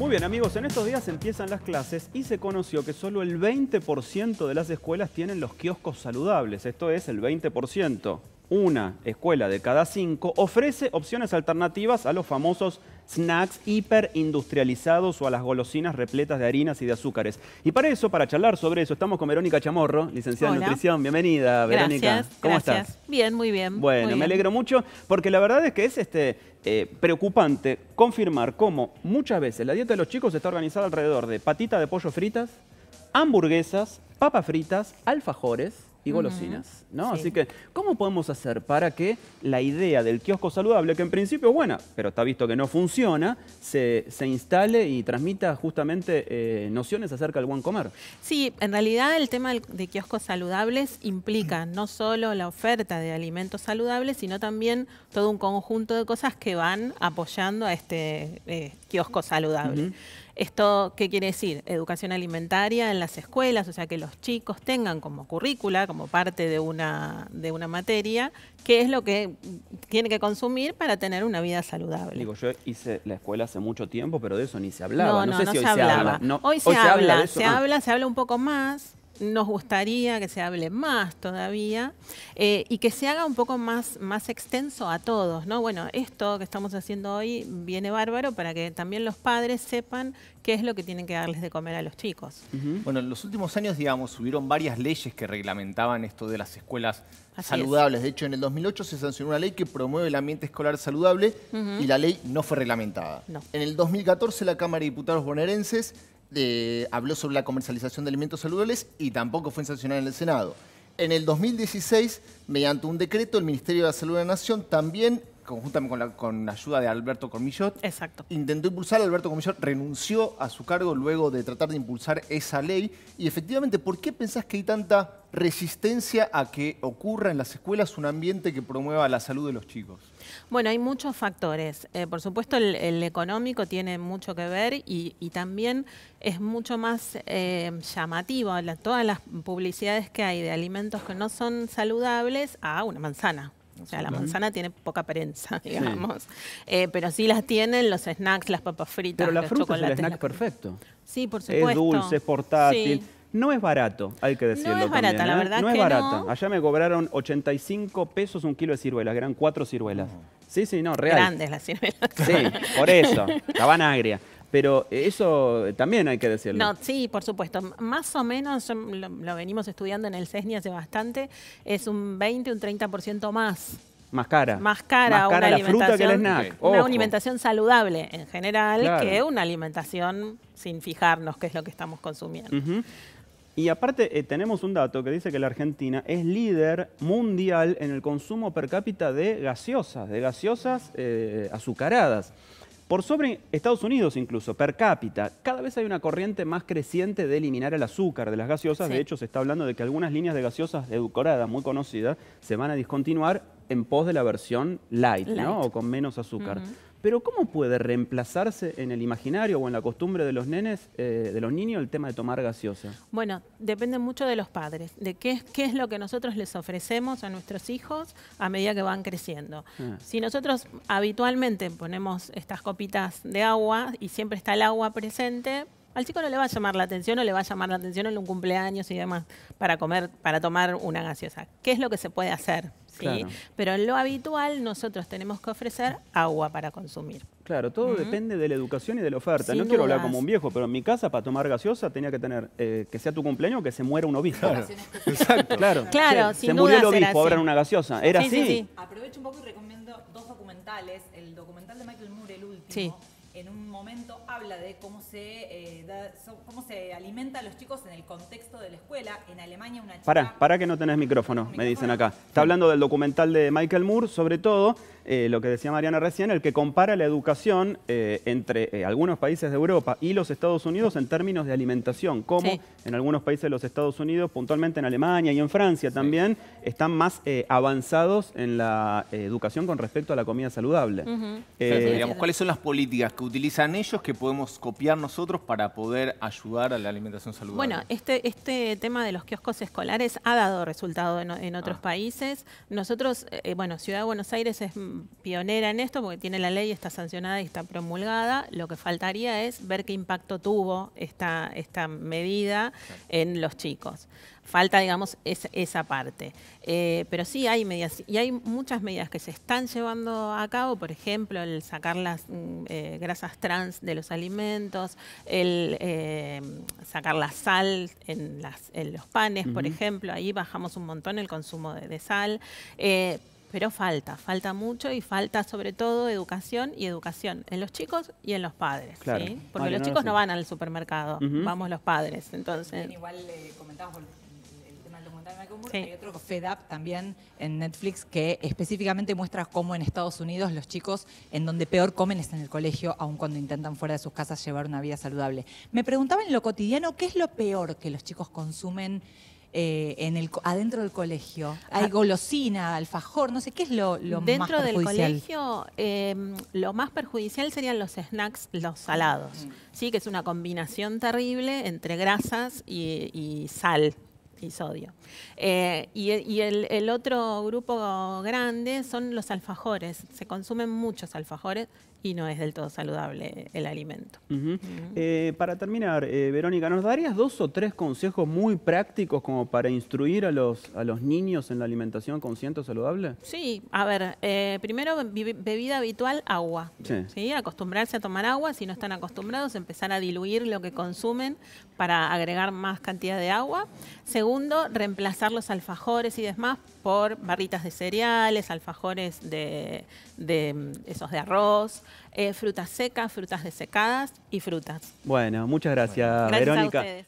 Muy bien amigos, en estos días empiezan las clases y se conoció que solo el 20% de las escuelas tienen los kioscos saludables, esto es el 20% una escuela de cada cinco ofrece opciones alternativas a los famosos snacks hiperindustrializados o a las golosinas repletas de harinas y de azúcares. Y para eso, para charlar sobre eso, estamos con Verónica Chamorro, licenciada en nutrición. Bienvenida, Verónica. Gracias, ¿Cómo estás? Bien, muy bien. Bueno, me alegro mucho porque la verdad es que es este, eh, preocupante confirmar cómo muchas veces la dieta de los chicos está organizada alrededor de patitas de pollo fritas, hamburguesas, papas fritas, alfajores y golosinas, ¿no? Así que, ¿cómo podemos hacer para que la idea del kiosco saludable, que en principio es buena, pero está visto que no funciona, se, instale y transmita justamente eh, nociones acerca del buen comer? Sí, en realidad el tema de kioscos saludables implica no solo la oferta de alimentos saludables, sino también todo un conjunto de cosas que van apoyando a este eh, kiosco saludable. ¿Esto qué quiere decir? Educación alimentaria en las escuelas, o sea, que los chicos tengan como currícula, como parte de una, de una materia, qué es lo que tiene que consumir para tener una vida saludable. Digo, yo hice la escuela hace mucho tiempo, pero de eso ni se hablaba. No, no, sé si hoy se, hablaba. habla. hoy se, habla, habla se habla un poco más, nos gustaría que se hable más todavía eh, y que se haga un poco más, más extenso a todos, ¿no? Bueno, esto que estamos haciendo hoy viene bárbaro para que también los padres sepan qué es lo que tienen que darles de comer a los chicos. Bueno, en los últimos años, digamos, subieron varias leyes que reglamentaban esto de las escuelas saludables. De hecho, en el 2008 se sancionó una ley que promueve el ambiente escolar saludable y la ley no fue reglamentada. En el 2014 la Cámara de Diputados bonaerenses eh, habló sobre la comercialización de alimentos saludables y tampoco fue sancionado en el Senado. En el 2016, mediante un decreto, el Ministerio de Salud de la Nación también conjuntamente con la, con la ayuda de Alberto Cormillot. Exacto. Intentó impulsar, Alberto Cormillot renunció a su cargo luego de tratar de impulsar esa ley. Y efectivamente, ¿por qué pensás que hay tanta resistencia a que ocurra en las escuelas un ambiente que promueva la salud de los chicos? Bueno, hay muchos factores. Eh, por supuesto, el, económico tiene mucho que ver y, también es mucho más eh, llamativo todas las publicidades que hay de alimentos que no son saludables a una manzana o sea, la manzana tiene poca prensa, digamos. Eh, pero sí las tienen los snacks, las papas fritas, pero la los fruta es el snack perfecto. Sí, por supuesto. Es dulce, es portátil. No es barato, hay que decirlo. No es barata, la ¿eh? verdad. No que es barata. Allá me cobraron 85 pesos un kilo de ciruelas, que eran cuatro ciruelas. Oh. Sí, sí, no, real. Grandes las ciruelas. Sí, por eso, la pero eso también hay que decirlo. sí, por supuesto. Más o menos lo, venimos estudiando en el CESNI hace bastante. Es un 20, un 30% más más cara. Más cara, más cara la fruta que el snack. Una alimentación saludable en general que una alimentación sin fijarnos qué es lo que estamos consumiendo. Y aparte eh, tenemos un dato que dice que la Argentina es líder mundial en el consumo per cápita de gaseosas, de gaseosas eh, azucaradas por sobre Estados Unidos incluso, per cápita. Cada vez hay una corriente más creciente de eliminar el azúcar de las gaseosas. De hecho, se está hablando de que algunas líneas de gaseosas edulcoradas, muy conocidas, se van a discontinuar en pos de la versión light, ¿no? O con menos azúcar. Pero ¿cómo puede reemplazarse en el imaginario o en la costumbre de los nenes, eh, de los niños, el tema de tomar gaseosa? Bueno, depende mucho de los padres, de qué, qué es lo que nosotros les ofrecemos a nuestros hijos a medida que van creciendo. Ah. Si nosotros habitualmente ponemos estas copitas de agua y siempre está el agua presente, al chico no le va a llamar la atención o le va a llamar la atención en un cumpleaños y demás para comer, para tomar una gaseosa. ¿Qué es lo que se puede hacer? ¿sí? Pero en lo habitual nosotros tenemos que ofrecer agua para consumir. Claro, todo depende de la educación y de la oferta. no quiero hablar como un viejo, pero en mi casa para tomar gaseosa tenía que tener eh, que sea tu cumpleaños o que se muera un obispo. Claro. Exacto. Claro, Se murió el obispo, ahora en una gaseosa. Era sí, así. Aprovecho un poco y recomiendo dos documentales. El documental de Michael Moore, el último, en un momento habla de cómo se, eh, cómo se alimenta a los chicos en el contexto de la escuela. En Alemania una Para, para que no tenés micrófono, me dicen acá. Está hablando del documental de Michael Moore, sobre todo eh, lo que decía Mariana recién, el que compara la educación eh, entre algunos países de Europa y los Estados Unidos en términos de alimentación, Cómo en algunos países de los Estados Unidos, puntualmente en Alemania y en Francia también, están más avanzados en la educación con respecto a la comida saludable. digamos, ¿cuáles son las políticas que utilizan ellos que podemos copiar nosotros para poder ayudar a la alimentación saludable? Bueno, este, este tema de los kioscos escolares ha dado resultado en, otros ah. países. Nosotros, eh, eh, bueno, Ciudad de Buenos Aires es mm, pionera en esto porque tiene la ley, está sancionada y está promulgada. Lo que faltaría es ver qué impacto tuvo esta, esta medida en los chicos falta, digamos, esa parte. Eh, pero sí hay medidas, y hay muchas medidas que se están llevando a cabo, por ejemplo, el sacar las mm, eh, grasas trans de los alimentos, el eh, sacar la sal en, en los panes, por ejemplo, ahí bajamos un montón el consumo de, sal pero falta, falta mucho y falta sobre todo educación y educación en los chicos y en los padres. ¿sí? Ah, Porque los chicos no van al supermercado, vamos los padres. Entonces. igual le hay otro Fed también en Netflix que específicamente muestra cómo en Estados Unidos los chicos en donde peor comen es en el colegio, aun cuando intentan fuera de sus casas llevar una vida saludable. Me preguntaba en lo cotidiano, ¿qué es lo peor que los chicos consumen? Eh, en el, adentro del colegio? Hay ah. golosina, alfajor, no sé, ¿qué es lo, lo más Dentro del colegio, em, lo más perjudicial serían los snacks, los salados, mm. ¿sí? que es una combinación terrible entre grasas y sal y sodio. Eh, y, el, otro grupo grande son los alfajores. Se consumen muchos alfajores y no es del todo saludable el alimento. Eh, para terminar, eh, Verónica, ¿nos darías dos o tres consejos muy prácticos como para instruir a los, a los niños en la alimentación consciente o saludable? Sí, a ver, primero bebida habitual, agua. Acostumbrarse a tomar agua, si no están acostumbrados, empezar a diluir lo que consumen para agregar más cantidad de agua. Segundo, reemplazar los alfajores y demás por barritas de cereales, alfajores de, mm, esos de arroz, eh, frutas secas, frutas desecadas y frutas. Bueno, muchas gracias, Verónica.